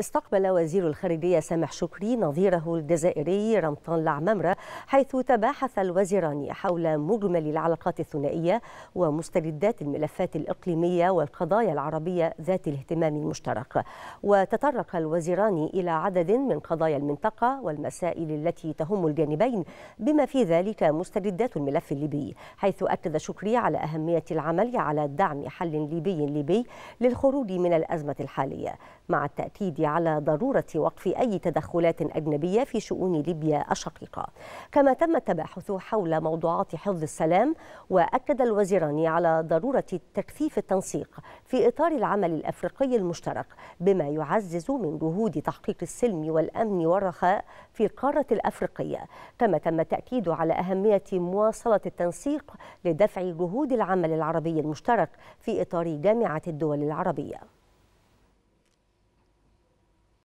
استقبل وزير الخارجية سامح شكري نظيره الجزائري رمطان العمامرة حيث تباحث الوزيران حول مجمل العلاقات الثنائية ومستجدات الملفات الإقليمية والقضايا العربية ذات الاهتمام المشترك وتطرق الوزيران إلى عدد من قضايا المنطقة والمسائل التي تهم الجانبين بما في ذلك مستجدات الملف الليبي حيث أكد شكري على أهمية العمل على دعم حل ليبي ليبي للخروج من الأزمة الحالية مع التأكيد على ضرورة وقف أي تدخلات أجنبية في شؤون ليبيا الشقيقة كما تم التباحث حول موضوعات حفظ السلام وأكد الوزيران على ضرورة تكثيف التنسيق في إطار العمل الأفريقي المشترك بما يعزز من جهود تحقيق السلم والأمن والرخاء في القارة الأفريقية كما تم التأكيد على أهمية مواصلة التنسيق لدفع جهود العمل العربي المشترك في إطار جامعة الدول العربية